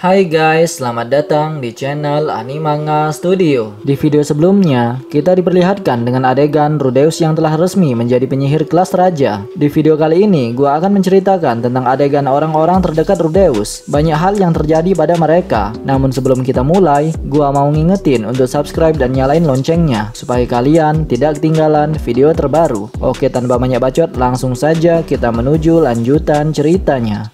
Hai guys, selamat datang di channel Animanga Studio. Di video sebelumnya, kita diperlihatkan dengan adegan Rudeus yang telah resmi menjadi penyihir kelas raja. Di video kali ini, gua akan menceritakan tentang adegan orang-orang terdekat Rudeus. Banyak hal yang terjadi pada mereka. Namun sebelum kita mulai, gua mau ngingetin untuk subscribe dan nyalain loncengnya supaya kalian tidak ketinggalan video terbaru. Oke, tanpa banyak bacot, langsung saja kita menuju lanjutan ceritanya.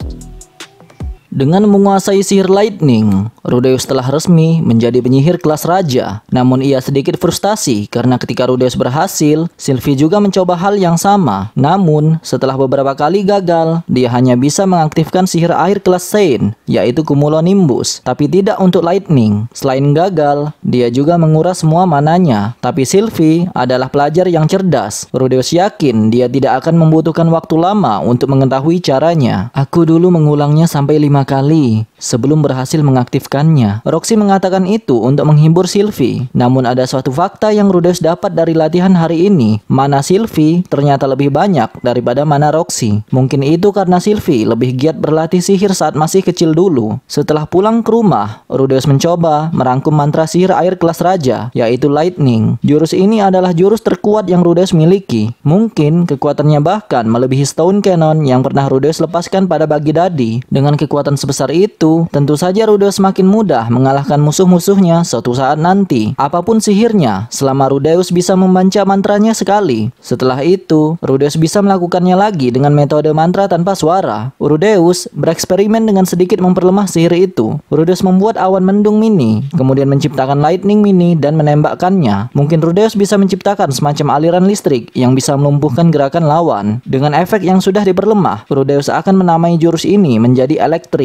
Dengan menguasai sihir lightning, Rudeus telah resmi menjadi penyihir kelas raja. Namun ia sedikit frustasi karena ketika Rudeus berhasil, Sylvie juga mencoba hal yang sama. Namun, setelah beberapa kali gagal, dia hanya bisa mengaktifkan sihir air kelas Saint, yaitu Cumulonimbus, tapi tidak untuk lightning. Selain gagal, dia juga menguras semua mananya. Tapi Sylvie adalah pelajar yang cerdas. Rudeus yakin dia tidak akan membutuhkan waktu lama untuk mengetahui caranya. Aku dulu mengulangnya sampai 5 lima kali sebelum berhasil mengaktifkannya. Roxy mengatakan itu untuk menghibur Sylvie. Namun ada suatu fakta yang Rudeus dapat dari latihan hari ini, mana Sylvie ternyata lebih banyak daripada mana Roxy. Mungkin itu karena Sylvie lebih giat berlatih sihir saat masih kecil dulu. Setelah pulang ke rumah, Rudeus mencoba merangkum mantra sihir air kelas raja, yaitu Lightning. Jurus ini adalah jurus terkuat yang Rudeus miliki. Mungkin kekuatannya bahkan melebihi Stone Cannon yang pernah Rudeus lepaskan pada Bagi Dadi. Dengan kekuatan kekuatan sebesar itu, tentu saja Rude semakin mudah mengalahkan musuh-musuhnya suatu saat nanti. Apapun sihirnya, selama Rudeus bisa membaca mantranya sekali. Setelah itu, Rudeus bisa melakukannya lagi dengan metode mantra tanpa suara. Rudeus bereksperimen dengan sedikit memperlemah sihir itu. Rudeus membuat awan mendung mini, kemudian menciptakan lightning mini dan menembakkannya. Mungkin Rudeus bisa menciptakan semacam aliran listrik yang bisa melumpuhkan gerakan lawan. Dengan efek yang sudah diperlemah, Rudeus akan menamai jurus ini menjadi elektrik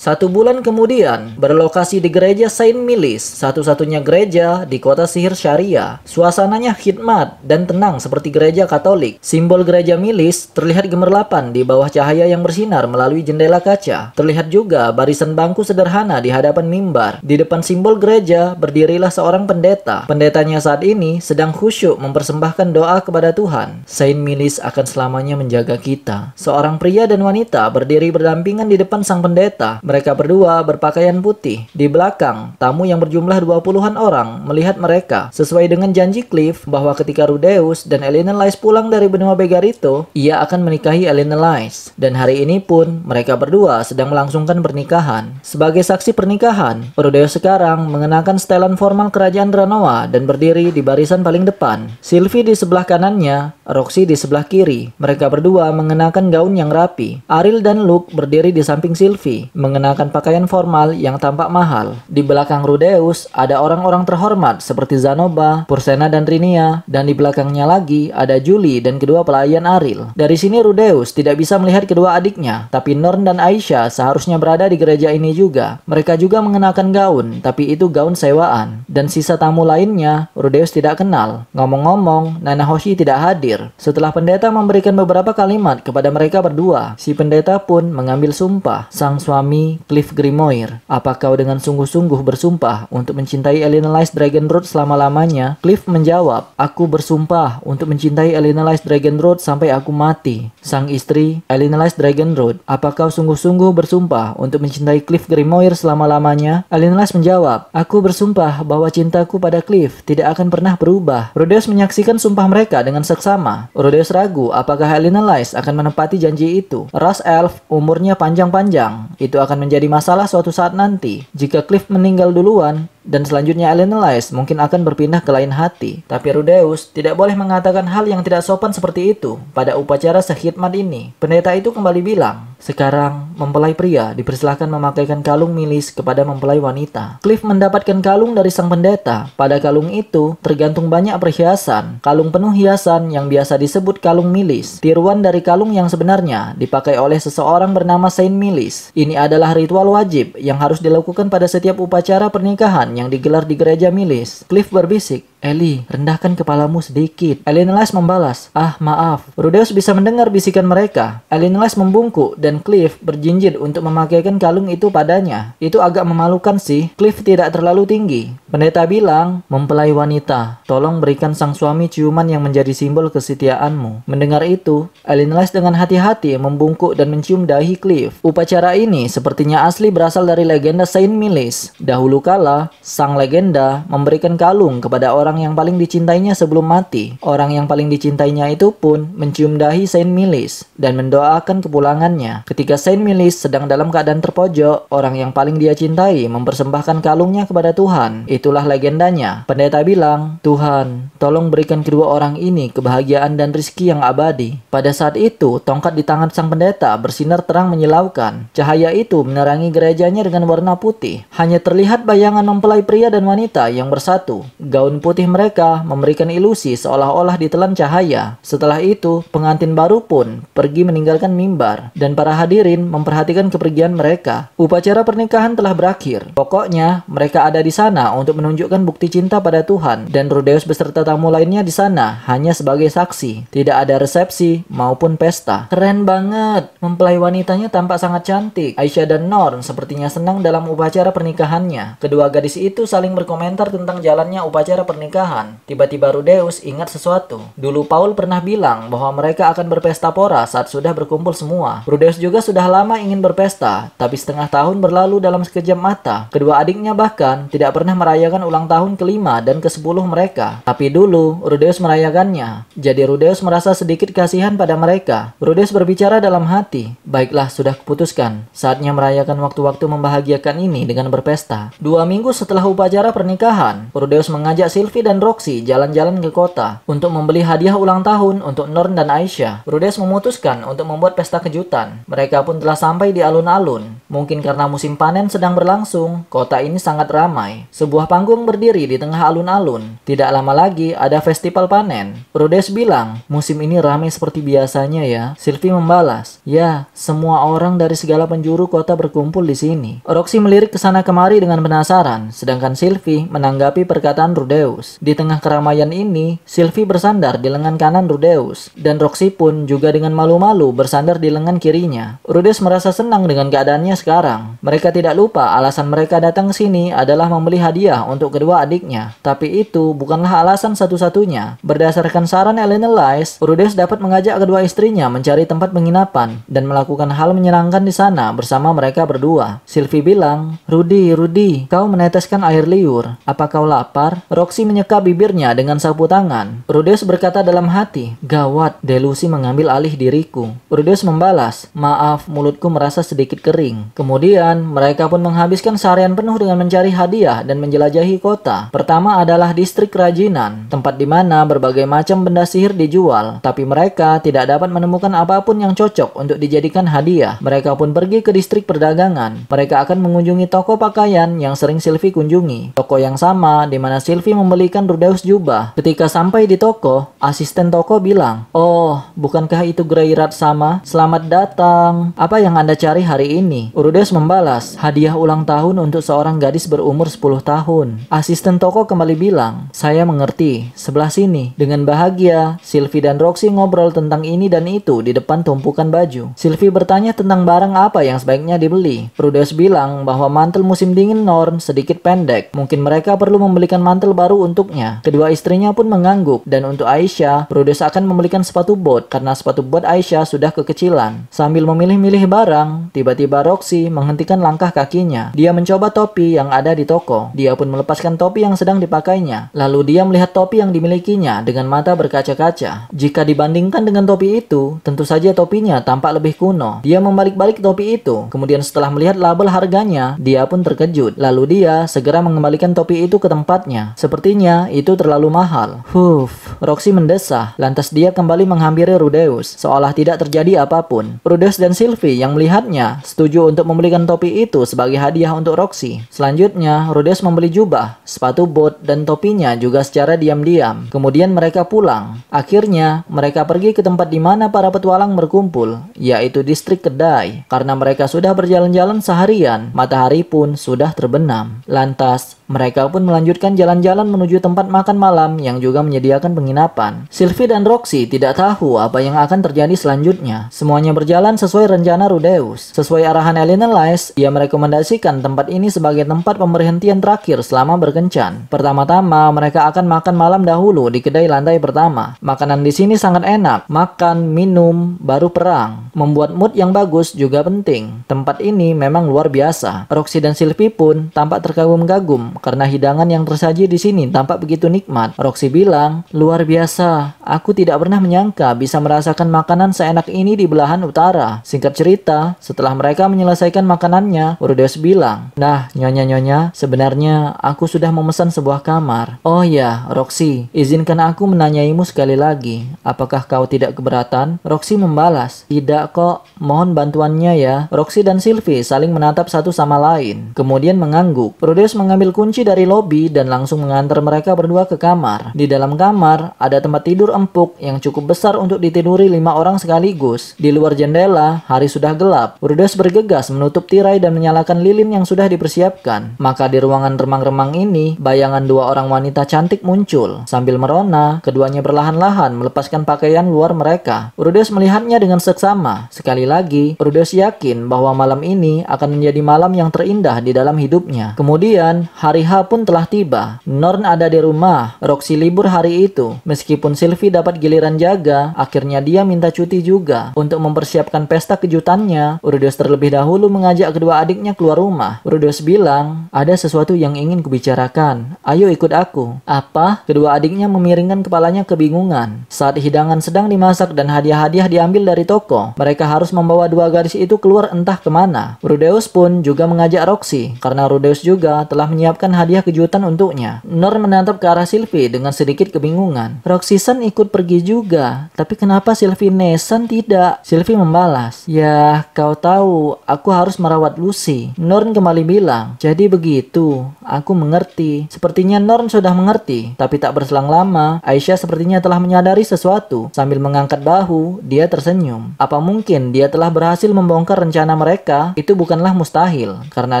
satu bulan kemudian, berlokasi di gereja Saint Milis, satu-satunya gereja di kota Sihir Syariah. Suasananya khidmat dan tenang seperti gereja Katolik. Simbol gereja Milis terlihat gemerlapan di bawah cahaya yang bersinar melalui jendela kaca. Terlihat juga barisan bangku sederhana di hadapan mimbar. Di depan simbol gereja berdirilah seorang pendeta. Pendetanya saat ini sedang khusyuk mempersembahkan doa kepada Tuhan. Saint Milis akan selamanya menjaga kita. Seorang pria dan wanita berdiri berdampingan di depan sang pendeta mereka berdua berpakaian putih. Di belakang, tamu yang berjumlah 20-an orang melihat mereka. Sesuai dengan janji Cliff bahwa ketika Rudeus dan Elena Lice pulang dari benua Begarito, ia akan menikahi Elena Lice. Dan hari ini pun, mereka berdua sedang melangsungkan pernikahan. Sebagai saksi pernikahan, Rudeus sekarang mengenakan setelan formal kerajaan Dranoa dan berdiri di barisan paling depan. Sylvie di sebelah kanannya, Roxy di sebelah kiri. Mereka berdua mengenakan gaun yang rapi. Ariel dan Luke berdiri di samping Sylvie, mengenakan mengenakan pakaian formal yang tampak mahal. Di belakang Rudeus ada orang-orang terhormat seperti Zanoba, Pursena dan Rinia, dan di belakangnya lagi ada Juli dan kedua pelayan Aril. Dari sini Rudeus tidak bisa melihat kedua adiknya, tapi Norn dan Aisyah seharusnya berada di gereja ini juga. Mereka juga mengenakan gaun, tapi itu gaun sewaan. Dan sisa tamu lainnya, Rudeus tidak kenal. Ngomong-ngomong, Nana Hoshi tidak hadir. Setelah pendeta memberikan beberapa kalimat kepada mereka berdua, si pendeta pun mengambil sumpah. Sang suami Cliff Grimoire. Apa kau dengan sungguh-sungguh bersumpah untuk mencintai Elena Dragon Dragonroot selama-lamanya? Cliff menjawab, aku bersumpah untuk mencintai Elena Dragon Dragonroot sampai aku mati. Sang istri, Elena Dragon Dragonroot, apa kau sungguh-sungguh bersumpah untuk mencintai Cliff Grimoire selama-lamanya? Elena Lice menjawab, aku bersumpah bahwa cintaku pada Cliff tidak akan pernah berubah. Rodeus menyaksikan sumpah mereka dengan seksama. Rodeus ragu apakah Elena Lice akan menepati janji itu. Ras Elf umurnya panjang-panjang. Itu akan akan menjadi masalah suatu saat nanti jika Cliff meninggal duluan dan selanjutnya Elenelais mungkin akan berpindah ke lain hati. Tapi Rudeus tidak boleh mengatakan hal yang tidak sopan seperti itu. Pada upacara sehikmat ini, pendeta itu kembali bilang, sekarang mempelai pria dipersilahkan memakaikan kalung milis kepada mempelai wanita. Cliff mendapatkan kalung dari sang pendeta. Pada kalung itu tergantung banyak perhiasan. Kalung penuh hiasan yang biasa disebut kalung milis. Tiruan dari kalung yang sebenarnya dipakai oleh seseorang bernama Saint Milis. Ini adalah ritual wajib yang harus dilakukan pada setiap upacara pernikahan yang digelar di gereja Milis. Cliff berbisik, Eli, rendahkan kepalamu sedikit. Les membalas, ah maaf. Rudeus bisa mendengar bisikan mereka. Les membungkuk dan Cliff berjinjit untuk memakaikan kalung itu padanya. Itu agak memalukan sih. Cliff tidak terlalu tinggi. Pendeta bilang, mempelai wanita, tolong berikan sang suami ciuman yang menjadi simbol kesetiaanmu. Mendengar itu, Les dengan hati-hati membungkuk dan mencium dahi Cliff. Upacara ini sepertinya asli berasal dari legenda Saint Milis. Dahulu kala, Sang legenda memberikan kalung kepada orang yang paling dicintainya sebelum mati. Orang yang paling dicintainya itu pun mencium dahi Saint Milis dan mendoakan kepulangannya. Ketika Saint Milis sedang dalam keadaan terpojok, orang yang paling dia cintai mempersembahkan kalungnya kepada Tuhan. Itulah legendanya. Pendeta bilang, Tuhan, tolong berikan kedua orang ini kebahagiaan dan rizki yang abadi. Pada saat itu, tongkat di tangan sang pendeta bersinar terang menyilaukan. Cahaya itu menerangi gerejanya dengan warna putih. Hanya terlihat bayangan mempelai mempelai pria dan wanita yang bersatu. Gaun putih mereka memberikan ilusi seolah-olah ditelan cahaya. Setelah itu, pengantin baru pun pergi meninggalkan mimbar dan para hadirin memperhatikan kepergian mereka. Upacara pernikahan telah berakhir. Pokoknya, mereka ada di sana untuk menunjukkan bukti cinta pada Tuhan dan Rudeus beserta tamu lainnya di sana hanya sebagai saksi. Tidak ada resepsi maupun pesta. Keren banget. Mempelai wanitanya tampak sangat cantik. Aisyah dan Norn sepertinya senang dalam upacara pernikahannya. Kedua gadis itu saling berkomentar tentang jalannya upacara pernikahan. Tiba-tiba Rudeus ingat sesuatu. Dulu Paul pernah bilang bahwa mereka akan berpesta pora saat sudah berkumpul semua. Rudeus juga sudah lama ingin berpesta, tapi setengah tahun berlalu dalam sekejap mata. Kedua adiknya bahkan tidak pernah merayakan ulang tahun kelima dan ke-10 mereka. Tapi dulu, Rudeus merayakannya. Jadi Rudeus merasa sedikit kasihan pada mereka. Rudeus berbicara dalam hati, baiklah sudah kuputuskan, saatnya merayakan waktu-waktu membahagiakan ini dengan berpesta. Dua minggu setelah setelah upacara pernikahan, Prodeus mengajak Sylvie dan Roxy jalan-jalan ke kota untuk membeli hadiah ulang tahun untuk Norn dan Aisyah. Prodeus memutuskan untuk membuat pesta kejutan. Mereka pun telah sampai di alun-alun. Mungkin karena musim panen sedang berlangsung, kota ini sangat ramai. Sebuah panggung berdiri di tengah alun-alun. Tidak lama lagi ada festival panen. Prodeus bilang, musim ini ramai seperti biasanya ya. Sylvie membalas, ya, semua orang dari segala penjuru kota berkumpul di sini. Roxy melirik ke sana kemari dengan penasaran Sedangkan Sylvie menanggapi perkataan Rudeus. Di tengah keramaian ini, Sylvie bersandar di lengan kanan Rudeus, dan Roxy pun juga dengan malu-malu bersandar di lengan kirinya. Rudeus merasa senang dengan keadaannya sekarang. Mereka tidak lupa alasan mereka datang ke sini adalah membeli hadiah untuk kedua adiknya. Tapi itu bukanlah alasan satu-satunya. Berdasarkan saran Elena Lies, Rudeus dapat mengajak kedua istrinya mencari tempat penginapan dan melakukan hal menyenangkan di sana bersama mereka berdua. Sylvie bilang, Rudy, Rudy, kau menetes meneteskan air liur. Apa kau lapar? Roxy menyeka bibirnya dengan sapu tangan. Rudeus berkata dalam hati, Gawat, delusi mengambil alih diriku. Rudeus membalas, Maaf, mulutku merasa sedikit kering. Kemudian, mereka pun menghabiskan seharian penuh dengan mencari hadiah dan menjelajahi kota. Pertama adalah distrik kerajinan, tempat di mana berbagai macam benda sihir dijual. Tapi mereka tidak dapat menemukan apapun yang cocok untuk dijadikan hadiah. Mereka pun pergi ke distrik perdagangan. Mereka akan mengunjungi toko pakaian yang sering Sylvie dikunjungi. Toko yang sama di mana Sylvie membelikan Rudeus jubah. Ketika sampai di toko, asisten toko bilang, Oh, bukankah itu Rat sama? Selamat datang. Apa yang Anda cari hari ini? Rudeus membalas, hadiah ulang tahun untuk seorang gadis berumur 10 tahun. Asisten toko kembali bilang, Saya mengerti, sebelah sini. Dengan bahagia, Sylvie dan Roxy ngobrol tentang ini dan itu di depan tumpukan baju. Sylvie bertanya tentang barang apa yang sebaiknya dibeli. Rudeus bilang bahwa mantel musim dingin Norn sedikit pendek pendek. Mungkin mereka perlu membelikan mantel baru untuknya. Kedua istrinya pun mengangguk. Dan untuk Aisyah, Brudes akan membelikan sepatu bot karena sepatu bot Aisyah sudah kekecilan. Sambil memilih-milih barang, tiba-tiba Roxy menghentikan langkah kakinya. Dia mencoba topi yang ada di toko. Dia pun melepaskan topi yang sedang dipakainya. Lalu dia melihat topi yang dimilikinya dengan mata berkaca-kaca. Jika dibandingkan dengan topi itu, tentu saja topinya tampak lebih kuno. Dia membalik-balik topi itu. Kemudian setelah melihat label harganya, dia pun terkejut. Lalu dia segera mengembalikan topi itu ke tempatnya. Sepertinya itu terlalu mahal. Huff, Roxy mendesah. Lantas dia kembali menghampiri Rudeus, seolah tidak terjadi apapun. Rudeus dan Sylvie yang melihatnya setuju untuk membelikan topi itu sebagai hadiah untuk Roxy. Selanjutnya, Rudeus membeli jubah, sepatu bot, dan topinya juga secara diam-diam. Kemudian mereka pulang. Akhirnya, mereka pergi ke tempat di mana para petualang berkumpul, yaitu distrik Kedai. Karena mereka sudah berjalan-jalan seharian, matahari pun sudah terbenam. Lantas, mereka pun melanjutkan jalan-jalan menuju tempat makan malam yang juga menyediakan penginapan. Sylvie dan Roxy tidak tahu apa yang akan terjadi selanjutnya. Semuanya berjalan sesuai rencana Rudeus. Sesuai arahan Elena Lies, ia merekomendasikan tempat ini sebagai tempat pemberhentian terakhir selama berkencan. Pertama-tama, mereka akan makan malam dahulu di kedai lantai pertama. Makanan di sini sangat enak. Makan, minum, baru perang. Membuat mood yang bagus juga penting. Tempat ini memang luar biasa. Roxy dan Sylvie pun tampak terkagum terkagum-kagum karena hidangan yang tersaji di sini tampak begitu nikmat. Roxy bilang, luar biasa. Aku tidak pernah menyangka bisa merasakan makanan seenak ini di belahan utara. Singkat cerita, setelah mereka menyelesaikan makanannya, Urdeus bilang, Nah, nyonya-nyonya, sebenarnya aku sudah memesan sebuah kamar. Oh ya, Roxy, izinkan aku menanyaimu sekali lagi. Apakah kau tidak keberatan? Roxy membalas, Tidak kok, mohon bantuannya ya. Roxy dan Sylvie saling menatap satu sama lain, kemudian mengangguk. Rudeus Therese mengambil kunci dari lobi dan langsung mengantar mereka berdua ke kamar. Di dalam kamar, ada tempat tidur empuk yang cukup besar untuk ditiduri lima orang sekaligus. Di luar jendela, hari sudah gelap. Urdes bergegas menutup tirai dan menyalakan lilin yang sudah dipersiapkan. Maka di ruangan remang-remang ini, bayangan dua orang wanita cantik muncul. Sambil merona, keduanya perlahan lahan melepaskan pakaian luar mereka. Rudes melihatnya dengan seksama. Sekali lagi, Rudes yakin bahwa malam ini akan menjadi malam yang terindah di dalam hidupnya. Kemudian, Kemudian, hari H pun telah tiba. Norn ada di rumah, Roxy libur hari itu. Meskipun Sylvie dapat giliran jaga, akhirnya dia minta cuti juga. Untuk mempersiapkan pesta kejutannya, Rudeus terlebih dahulu mengajak kedua adiknya keluar rumah. Rudeus bilang, ada sesuatu yang ingin kubicarakan. Ayo ikut aku. Apa? Kedua adiknya memiringkan kepalanya kebingungan. Saat hidangan sedang dimasak dan hadiah-hadiah diambil dari toko, mereka harus membawa dua garis itu keluar entah kemana. Rudeus pun juga mengajak Roxy, karena Rudeus juga telah menyiapkan hadiah kejutan untuknya. Nor menatap ke arah Sylvie dengan sedikit kebingungan. Sun ikut pergi juga, tapi kenapa Sylvie Nesan tidak? Sylvie membalas, Ya, kau tahu, aku harus merawat Lucy. Norn kembali bilang, Jadi begitu, aku mengerti. Sepertinya Norn sudah mengerti, tapi tak berselang lama, Aisyah sepertinya telah menyadari sesuatu. Sambil mengangkat bahu, dia tersenyum. Apa mungkin dia telah berhasil membongkar rencana mereka? Itu bukanlah mustahil, karena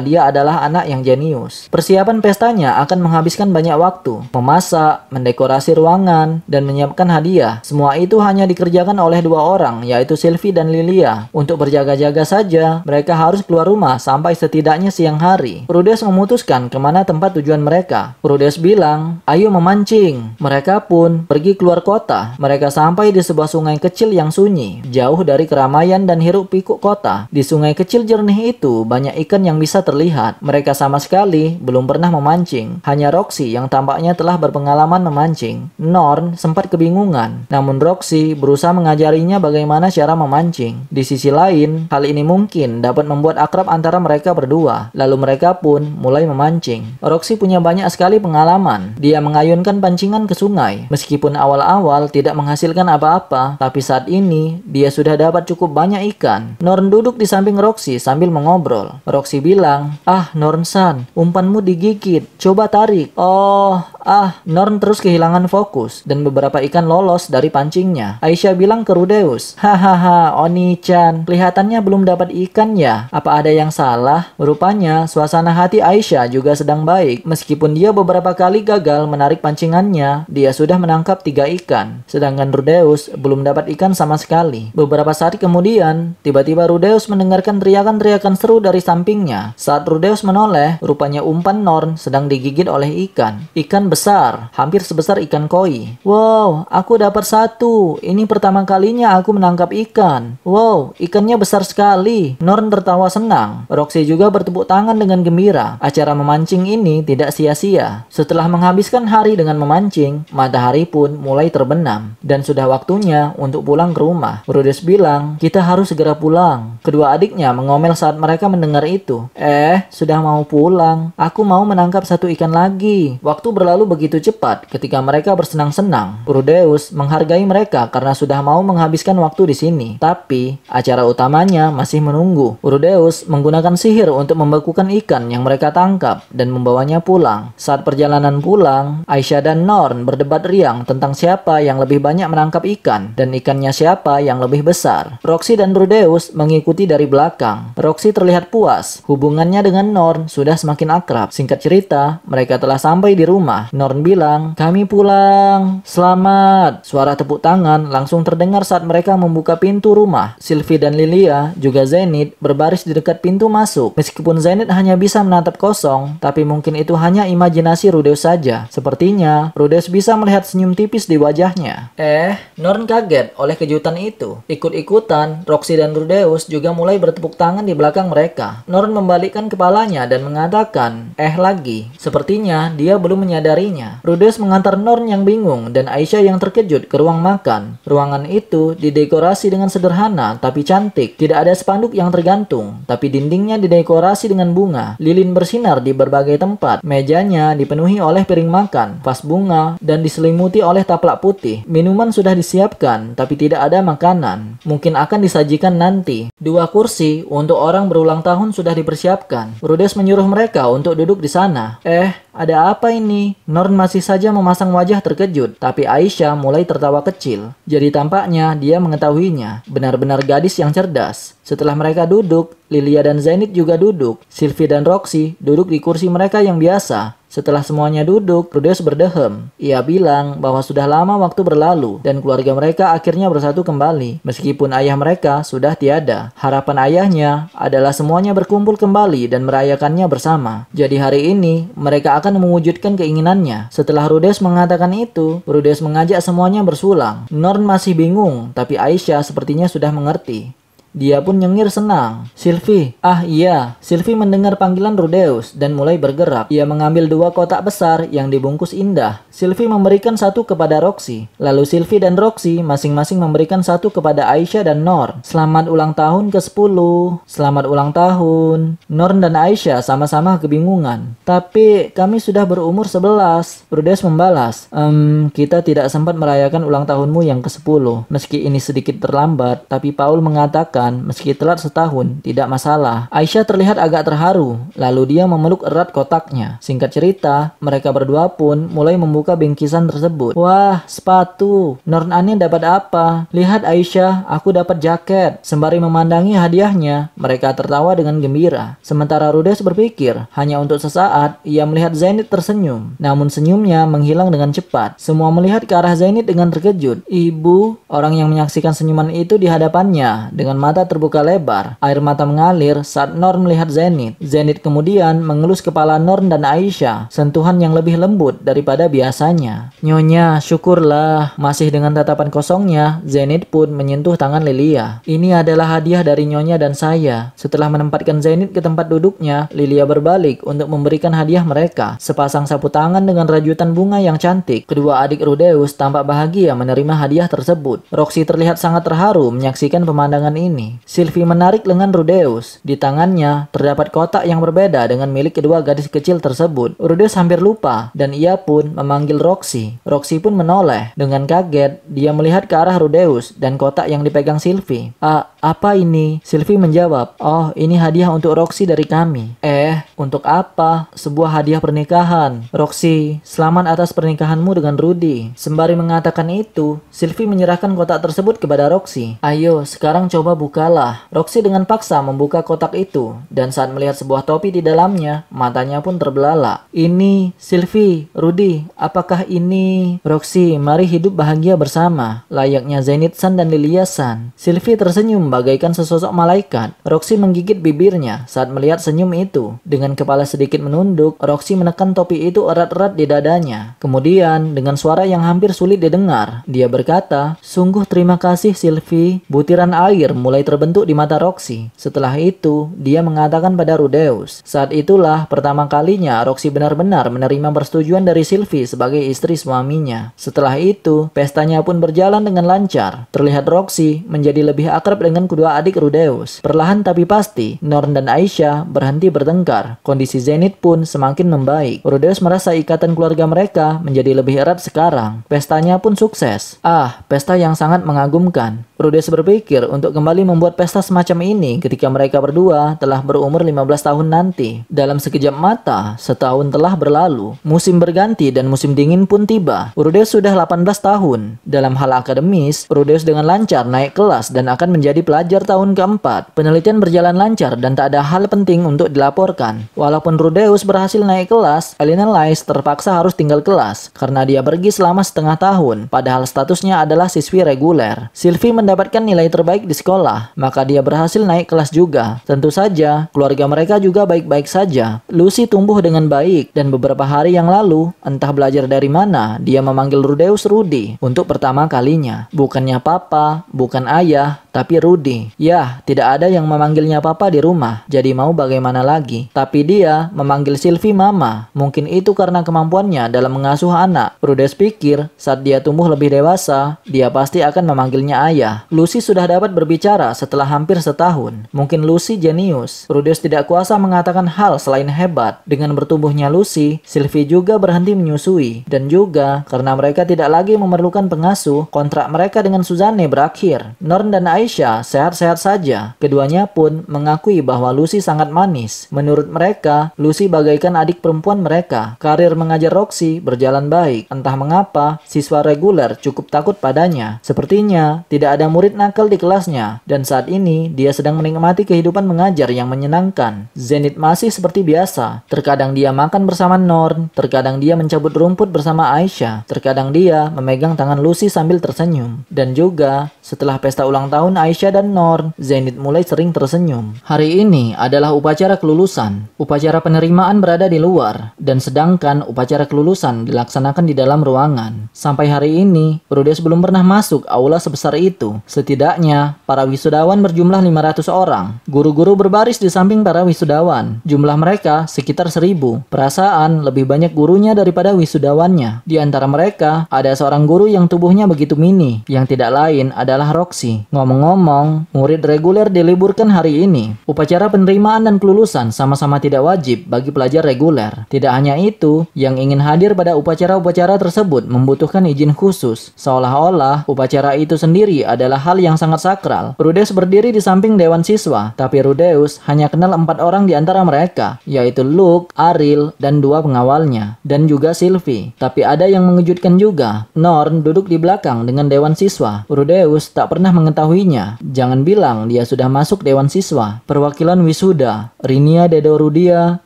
dia adalah anak yang jenius. Persiapan pestanya akan menghabiskan banyak waktu, memasak, mendekorasi ruangan, dan menyiapkan hadiah. Semua itu hanya dikerjakan oleh dua orang, yaitu Sylvie dan Lilia. Untuk berjaga-jaga saja, mereka harus keluar rumah sampai setidaknya siang hari. Prudes memutuskan kemana tempat tujuan mereka. Prudes bilang, ayo memancing. Mereka pun pergi keluar kota. Mereka sampai di sebuah sungai kecil yang sunyi, jauh dari keramaian dan hiruk pikuk kota. Di sungai kecil jernih itu, banyak ikan yang bisa terlihat. Mereka sama sekali belum pernah memancing. Hanya Roxy yang tampaknya telah berpengalaman memancing. Norn sempat kebingungan, namun Roxy berusaha mengajarinya bagaimana cara memancing. Di sisi lain, hal ini mungkin dapat membuat akrab antara mereka berdua. Lalu mereka pun mulai memancing. Roxy punya banyak sekali pengalaman. Dia mengayunkan pancingan ke sungai. Meskipun awal-awal tidak menghasilkan apa-apa, tapi saat ini dia sudah dapat cukup banyak ikan. Norn duduk di samping Roxy sambil mengobrol. Roxy bilang, "Ah, Norn-san, um umpanmu digigit. Coba tarik. Oh, Ah, Norn terus kehilangan fokus dan beberapa ikan lolos dari pancingnya. Aisyah bilang ke Rudeus, Hahaha, Oni-chan, kelihatannya belum dapat ikan ya. Apa ada yang salah? Rupanya, suasana hati Aisyah juga sedang baik. Meskipun dia beberapa kali gagal menarik pancingannya, dia sudah menangkap tiga ikan. Sedangkan Rudeus belum dapat ikan sama sekali. Beberapa saat kemudian, tiba-tiba Rudeus mendengarkan teriakan-teriakan seru dari sampingnya. Saat Rudeus menoleh, rupanya umpan Norn sedang digigit oleh ikan. Ikan besar besar, hampir sebesar ikan koi. Wow, aku dapat satu. Ini pertama kalinya aku menangkap ikan. Wow, ikannya besar sekali. Norn tertawa senang. Roxy juga bertepuk tangan dengan gembira. Acara memancing ini tidak sia-sia. Setelah menghabiskan hari dengan memancing, matahari pun mulai terbenam. Dan sudah waktunya untuk pulang ke rumah. Rhodes bilang, kita harus segera pulang. Kedua adiknya mengomel saat mereka mendengar itu. Eh, sudah mau pulang. Aku mau menangkap satu ikan lagi. Waktu berlalu berlalu begitu cepat ketika mereka bersenang-senang. Prudeus menghargai mereka karena sudah mau menghabiskan waktu di sini. Tapi, acara utamanya masih menunggu. Prudeus menggunakan sihir untuk membekukan ikan yang mereka tangkap dan membawanya pulang. Saat perjalanan pulang, Aisyah dan Norn berdebat riang tentang siapa yang lebih banyak menangkap ikan dan ikannya siapa yang lebih besar. Roxy dan Prudeus mengikuti dari belakang. Roxy terlihat puas. Hubungannya dengan Norn sudah semakin akrab. Singkat cerita, mereka telah sampai di rumah. Norn bilang, kami pulang, selamat. Suara tepuk tangan langsung terdengar saat mereka membuka pintu rumah. Sylvie dan Lilia, juga Zenith, berbaris di dekat pintu masuk. Meskipun Zenith hanya bisa menatap kosong, tapi mungkin itu hanya imajinasi Rudeus saja. Sepertinya, Rudeus bisa melihat senyum tipis di wajahnya. Eh, Norn kaget oleh kejutan itu. Ikut-ikutan, Roxy dan Rudeus juga mulai bertepuk tangan di belakang mereka. Norn membalikkan kepalanya dan mengatakan, eh lagi. Sepertinya, dia belum menyadari mencarinya. Rudes mengantar Norn yang bingung dan Aisyah yang terkejut ke ruang makan. Ruangan itu didekorasi dengan sederhana tapi cantik. Tidak ada spanduk yang tergantung, tapi dindingnya didekorasi dengan bunga. Lilin bersinar di berbagai tempat. Mejanya dipenuhi oleh piring makan, vas bunga, dan diselimuti oleh taplak putih. Minuman sudah disiapkan, tapi tidak ada makanan. Mungkin akan disajikan nanti. Dua kursi untuk orang berulang tahun sudah dipersiapkan. Rudes menyuruh mereka untuk duduk di sana. Eh, ada apa ini? Norn masih saja memasang wajah terkejut, tapi Aisyah mulai tertawa kecil. Jadi tampaknya dia mengetahuinya. Benar-benar gadis yang cerdas. Setelah mereka duduk, Lilia dan Zenith juga duduk. Sylvie dan Roxy duduk di kursi mereka yang biasa. Setelah semuanya duduk, Rudeus berdehem. Ia bilang bahwa sudah lama waktu berlalu dan keluarga mereka akhirnya bersatu kembali. Meskipun ayah mereka sudah tiada, harapan ayahnya adalah semuanya berkumpul kembali dan merayakannya bersama. Jadi hari ini, mereka akan mewujudkan keinginannya. Setelah Rudeus mengatakan itu, Rudeus mengajak semuanya bersulang. Norn masih bingung, tapi Aisyah sepertinya sudah mengerti. Dia pun nyengir senang. Sylvie, ah iya. Sylvie mendengar panggilan Rudeus dan mulai bergerak. Ia mengambil dua kotak besar yang dibungkus indah. Sylvie memberikan satu kepada Roxy. Lalu Sylvie dan Roxy masing-masing memberikan satu kepada Aisyah dan Nor. Selamat ulang tahun ke-10. Selamat ulang tahun. Nor dan Aisyah sama-sama kebingungan. Tapi kami sudah berumur 11. Rudeus membalas, ehm, kita tidak sempat merayakan ulang tahunmu yang ke-10. Meski ini sedikit terlambat, tapi Paul mengatakan meski telat setahun, tidak masalah. Aisyah terlihat agak terharu, lalu dia memeluk erat kotaknya. Singkat cerita, mereka berdua pun mulai membuka bingkisan tersebut. Wah, sepatu. Nur Anin dapat apa? Lihat Aisyah, aku dapat jaket. Sembari memandangi hadiahnya, mereka tertawa dengan gembira. Sementara Rudes berpikir, hanya untuk sesaat, ia melihat Zenit tersenyum. Namun senyumnya menghilang dengan cepat. Semua melihat ke arah Zenit dengan terkejut. Ibu, orang yang menyaksikan senyuman itu di hadapannya dengan mata Mata terbuka lebar, air mata mengalir saat Nor melihat Zenith. Zenith kemudian mengelus kepala Nor dan Aisyah, sentuhan yang lebih lembut daripada biasanya. Nyonya, syukurlah. Masih dengan tatapan kosongnya, Zenith pun menyentuh tangan Lilia. Ini adalah hadiah dari Nyonya dan saya. Setelah menempatkan Zenith ke tempat duduknya, Lilia berbalik untuk memberikan hadiah mereka. Sepasang sapu tangan dengan rajutan bunga yang cantik. Kedua adik Rudeus tampak bahagia menerima hadiah tersebut. Roxy terlihat sangat terharu menyaksikan pemandangan ini ini. Sylvie menarik lengan Rudeus. Di tangannya terdapat kotak yang berbeda dengan milik kedua gadis kecil tersebut. Rudeus hampir lupa dan ia pun memanggil Roxy. Roxy pun menoleh. Dengan kaget, dia melihat ke arah Rudeus dan kotak yang dipegang Sylvie. A ah, apa ini? Sylvie menjawab, "Oh, ini hadiah untuk Roxy dari kami." Eh, untuk apa? Sebuah hadiah pernikahan. Roxy, selamat atas pernikahanmu dengan Rudy. Sembari mengatakan itu, Sylvie menyerahkan kotak tersebut kepada Roxy. "Ayo, sekarang coba buka Bukalah. Roxy dengan paksa membuka kotak itu, dan saat melihat sebuah topi di dalamnya, matanya pun terbelalak. Ini, Sylvie, Rudy, apakah ini... Roxy, mari hidup bahagia bersama. Layaknya Zenith San dan Lilia San. Sylvie tersenyum bagaikan sesosok malaikat. Roxy menggigit bibirnya saat melihat senyum itu. Dengan kepala sedikit menunduk, Roxy menekan topi itu erat-erat di dadanya. Kemudian, dengan suara yang hampir sulit didengar, dia berkata, Sungguh terima kasih Sylvie, butiran air mulai mulai terbentuk di mata Roxy. Setelah itu, dia mengatakan pada Rudeus. Saat itulah pertama kalinya Roxy benar-benar menerima persetujuan dari Sylvie sebagai istri suaminya. Setelah itu, pestanya pun berjalan dengan lancar. Terlihat Roxy menjadi lebih akrab dengan kedua adik Rudeus. Perlahan tapi pasti, Norn dan Aisyah berhenti bertengkar. Kondisi Zenith pun semakin membaik. Rudeus merasa ikatan keluarga mereka menjadi lebih erat sekarang. Pestanya pun sukses. Ah, pesta yang sangat mengagumkan. Rudeus berpikir untuk kembali membuat pesta semacam ini ketika mereka berdua telah berumur 15 tahun nanti. Dalam sekejap mata, setahun telah berlalu. Musim berganti dan musim dingin pun tiba. Rudeus sudah 18 tahun. Dalam hal akademis, Rudeus dengan lancar naik kelas dan akan menjadi pelajar tahun keempat. Penelitian berjalan lancar dan tak ada hal penting untuk dilaporkan. Walaupun Rudeus berhasil naik kelas, Elena Lice terpaksa harus tinggal kelas karena dia pergi selama setengah tahun, padahal statusnya adalah siswi reguler. Sylvie mendapatkan nilai terbaik di sekolah maka dia berhasil naik kelas juga. Tentu saja, keluarga mereka juga baik-baik saja. Lucy tumbuh dengan baik, dan beberapa hari yang lalu, entah belajar dari mana, dia memanggil Rudeus Rudy untuk pertama kalinya. Bukannya papa, bukan ayah, tapi Rudy. Yah, tidak ada yang memanggilnya papa di rumah, jadi mau bagaimana lagi. Tapi dia memanggil Sylvie mama. Mungkin itu karena kemampuannya dalam mengasuh anak. Rudeus pikir, saat dia tumbuh lebih dewasa, dia pasti akan memanggilnya ayah. Lucy sudah dapat berbicara setelah hampir setahun, mungkin Lucy jenius. Rudeus tidak kuasa mengatakan hal selain hebat. Dengan bertumbuhnya Lucy, Sylvie juga berhenti menyusui. Dan juga, karena mereka tidak lagi memerlukan pengasuh, kontrak mereka dengan Suzanne berakhir. Norn dan Aisyah sehat-sehat saja. Keduanya pun mengakui bahwa Lucy sangat manis. Menurut mereka, Lucy bagaikan adik perempuan mereka. Karir mengajar Roxy berjalan baik. Entah mengapa, siswa reguler cukup takut padanya. Sepertinya, tidak ada murid nakal di kelasnya. Dan saat ini, dia sedang menikmati kehidupan mengajar yang menyenangkan. Zenith masih seperti biasa. Terkadang dia makan bersama Norn, terkadang dia mencabut rumput bersama Aisyah, terkadang dia memegang tangan Lucy sambil tersenyum. Dan juga, setelah pesta ulang tahun Aisyah dan Norn, Zenith mulai sering tersenyum. Hari ini adalah upacara kelulusan. Upacara penerimaan berada di luar, dan sedangkan upacara kelulusan dilaksanakan di dalam ruangan. Sampai hari ini, Rudes belum pernah masuk aula sebesar itu. Setidaknya, para wisata wisudawan berjumlah 500 orang. Guru-guru berbaris di samping para wisudawan. Jumlah mereka sekitar 1000. Perasaan lebih banyak gurunya daripada wisudawannya. Di antara mereka, ada seorang guru yang tubuhnya begitu mini, yang tidak lain adalah Roxy. Ngomong-ngomong, murid reguler diliburkan hari ini. Upacara penerimaan dan kelulusan sama-sama tidak wajib bagi pelajar reguler. Tidak hanya itu, yang ingin hadir pada upacara-upacara tersebut membutuhkan izin khusus, seolah-olah upacara itu sendiri adalah hal yang sangat sakral. Rudeus berdiri di samping dewan siswa, tapi Rudeus hanya kenal empat orang di antara mereka, yaitu Luke, Ariel, dan dua pengawalnya, dan juga Sylvie. Tapi ada yang mengejutkan juga, Norn duduk di belakang dengan dewan siswa. Rudeus tak pernah mengetahuinya. Jangan bilang dia sudah masuk dewan siswa. Perwakilan wisuda, Rinia Dedorudia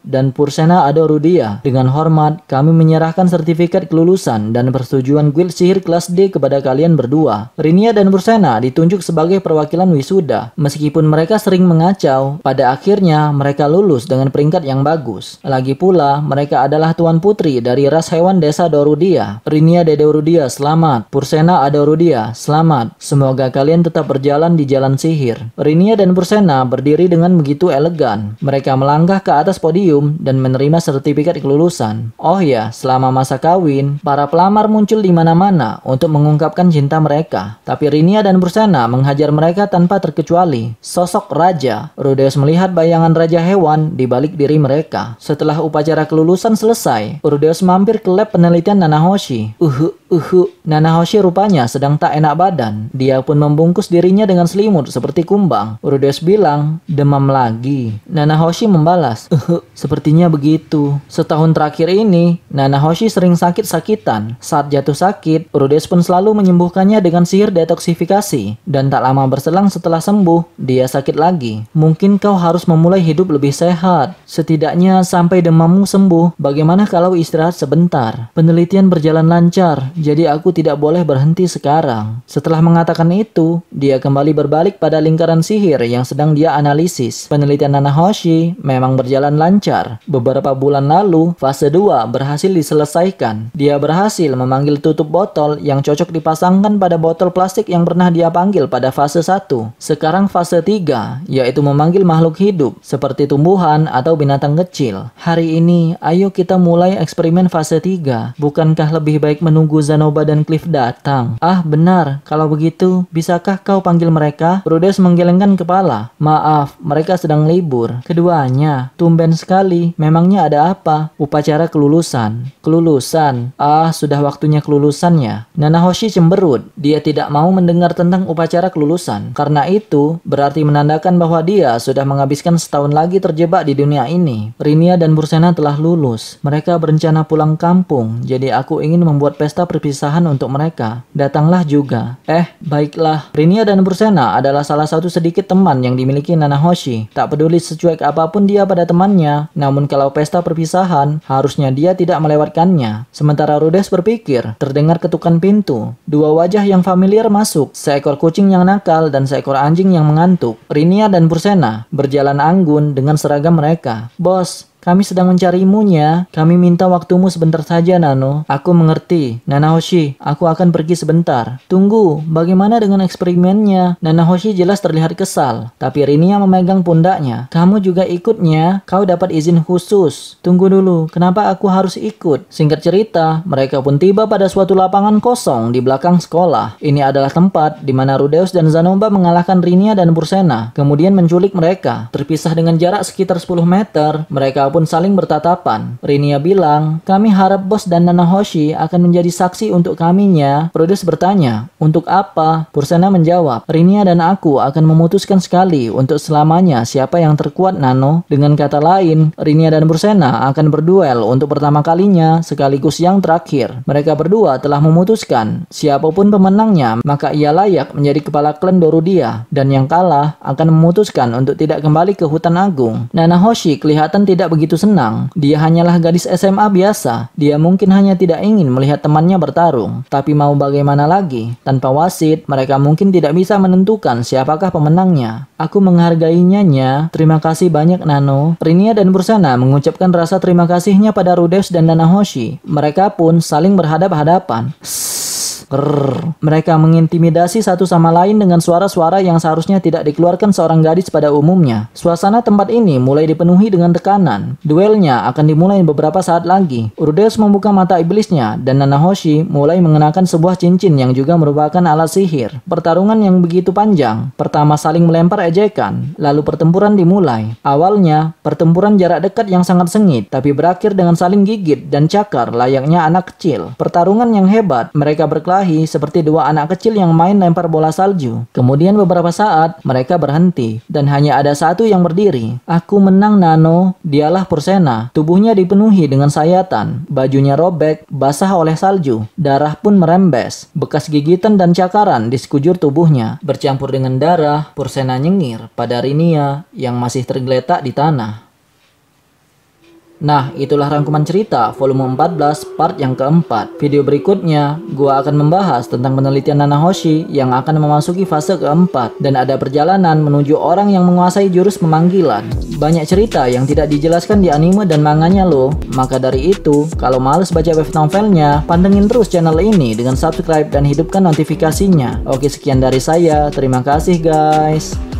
dan Pursena Adorudia. Dengan hormat, kami menyerahkan sertifikat kelulusan dan persetujuan guild sihir kelas D kepada kalian berdua. Rinia dan Pursena ditunjuk sebagai perwakilan wisuda. Meskipun mereka sering mengacau, pada akhirnya mereka lulus dengan peringkat yang bagus. Lagi pula, mereka adalah tuan putri dari ras hewan desa Dorudia. Rinia Dorudia selamat, Pursena Adorudia selamat. Semoga kalian tetap berjalan di jalan sihir. Rinia dan Pursena berdiri dengan begitu elegan. Mereka melangkah ke atas podium dan menerima sertifikat kelulusan. Oh ya, selama masa kawin, para pelamar muncul di mana-mana untuk mengungkapkan cinta mereka. Tapi Rinia dan Pursena menghajar mereka tanpa tanpa terkecuali. Sosok raja, Rudeus melihat bayangan raja hewan di balik diri mereka. Setelah upacara kelulusan selesai, Rudeus mampir ke lab penelitian Nanahoshi. Uhu, uhu. Uh. Nanahoshi rupanya sedang tak enak badan. Dia pun membungkus dirinya dengan selimut seperti kumbang. Rudeus bilang, demam lagi. Nanahoshi membalas, uhu, uh. sepertinya begitu. Setahun terakhir ini, Nanahoshi sering sakit-sakitan. Saat jatuh sakit, Rudeus pun selalu menyembuhkannya dengan sihir detoksifikasi. Dan tak lama berselang setelah sembuh, dia sakit lagi. Mungkin kau harus memulai hidup lebih sehat. Setidaknya sampai demammu sembuh, bagaimana kalau istirahat sebentar? Penelitian berjalan lancar, jadi aku tidak boleh berhenti sekarang. Setelah mengatakan itu, dia kembali berbalik pada lingkaran sihir yang sedang dia analisis. Penelitian Nana Hoshi memang berjalan lancar. Beberapa bulan lalu, fase 2 berhasil diselesaikan. Dia berhasil memanggil tutup botol yang cocok dipasangkan pada botol plastik yang pernah dia panggil pada fase 1. Sekarang fase 3, yaitu memanggil makhluk hidup, seperti tumbuhan atau binatang kecil. Hari ini, ayo kita mulai eksperimen fase 3. Bukankah lebih baik menunggu Zanoba dan Cliff datang? Ah, benar. Kalau begitu, bisakah kau panggil mereka? Brudes menggelengkan kepala. Maaf, mereka sedang libur. Keduanya, tumben sekali. Memangnya ada apa? Upacara kelulusan. Kelulusan. Ah, sudah waktunya kelulusannya. Nanahoshi cemberut. Dia tidak mau mendengar tentang upacara kelulusan karena karena itu, berarti menandakan bahwa dia sudah menghabiskan setahun lagi terjebak di dunia ini. Rinia dan Bursena telah lulus. Mereka berencana pulang kampung, jadi aku ingin membuat pesta perpisahan untuk mereka. Datanglah juga. Eh, baiklah. Rinia dan Bursena adalah salah satu sedikit teman yang dimiliki Nana Hoshi. Tak peduli secuek apapun dia pada temannya, namun kalau pesta perpisahan, harusnya dia tidak melewatkannya. Sementara Rudes berpikir, terdengar ketukan pintu. Dua wajah yang familiar masuk, seekor kucing yang nakal dan seekor anjing yang mengantuk, Rinia dan Pursena berjalan anggun dengan seragam mereka. Bos, kami sedang mencarimunya. Kami minta waktumu sebentar saja, Nano. Aku mengerti. Nana Hoshi. aku akan pergi sebentar. Tunggu, bagaimana dengan eksperimennya? Nana Hoshi jelas terlihat kesal, tapi Rinia memegang pundaknya. Kamu juga ikutnya, kau dapat izin khusus. Tunggu dulu, kenapa aku harus ikut? Singkat cerita, mereka pun tiba pada suatu lapangan kosong di belakang sekolah. Ini adalah tempat di mana Rudeus dan Zanomba mengalahkan Rinia dan Bursena, kemudian menculik mereka. Terpisah dengan jarak sekitar 10 meter, mereka pun saling bertatapan. Rinia bilang, kami harap bos dan Nana Hoshi akan menjadi saksi untuk kaminya. Produs bertanya, untuk apa? Pursena menjawab, Rinia dan aku akan memutuskan sekali untuk selamanya siapa yang terkuat Nano. Dengan kata lain, Rinia dan Pursena akan berduel untuk pertama kalinya sekaligus yang terakhir. Mereka berdua telah memutuskan, siapapun pemenangnya maka ia layak menjadi kepala klan Dorudia dan yang kalah akan memutuskan untuk tidak kembali ke hutan agung. Nana Hoshi kelihatan tidak begitu begitu senang. Dia hanyalah gadis SMA biasa. Dia mungkin hanya tidak ingin melihat temannya bertarung. Tapi mau bagaimana lagi? Tanpa wasit, mereka mungkin tidak bisa menentukan siapakah pemenangnya. Aku menghargainya, Nya. Terima kasih banyak, Nano. Rinia dan Bursana mengucapkan rasa terima kasihnya pada Rudeus dan Nanahoshi. Mereka pun saling berhadap-hadapan. Mereka mengintimidasi satu sama lain dengan suara-suara yang seharusnya tidak dikeluarkan seorang gadis pada umumnya. Suasana tempat ini mulai dipenuhi dengan tekanan. Duelnya akan dimulai beberapa saat lagi. Urdeus membuka mata iblisnya dan Nanahoshi mulai mengenakan sebuah cincin yang juga merupakan alat sihir. Pertarungan yang begitu panjang. Pertama saling melempar ejekan, lalu pertempuran dimulai. Awalnya, pertempuran jarak dekat yang sangat sengit, tapi berakhir dengan saling gigit dan cakar layaknya anak kecil. Pertarungan yang hebat, mereka berkelahi seperti dua anak kecil yang main lempar bola salju. Kemudian beberapa saat mereka berhenti dan hanya ada satu yang berdiri. Aku menang Nano, dialah Pursena. Tubuhnya dipenuhi dengan sayatan, bajunya robek, basah oleh salju, darah pun merembes, bekas gigitan dan cakaran di sekujur tubuhnya. Bercampur dengan darah, Pursena nyengir pada Rinia yang masih tergeletak di tanah. Nah, itulah rangkuman cerita volume 14 part yang keempat. Video berikutnya, gua akan membahas tentang penelitian Nanahoshi yang akan memasuki fase keempat dan ada perjalanan menuju orang yang menguasai jurus pemanggilan. Banyak cerita yang tidak dijelaskan di anime dan manganya loh. Maka dari itu, kalau males baca web novelnya, pantengin terus channel ini dengan subscribe dan hidupkan notifikasinya. Oke, sekian dari saya. Terima kasih guys.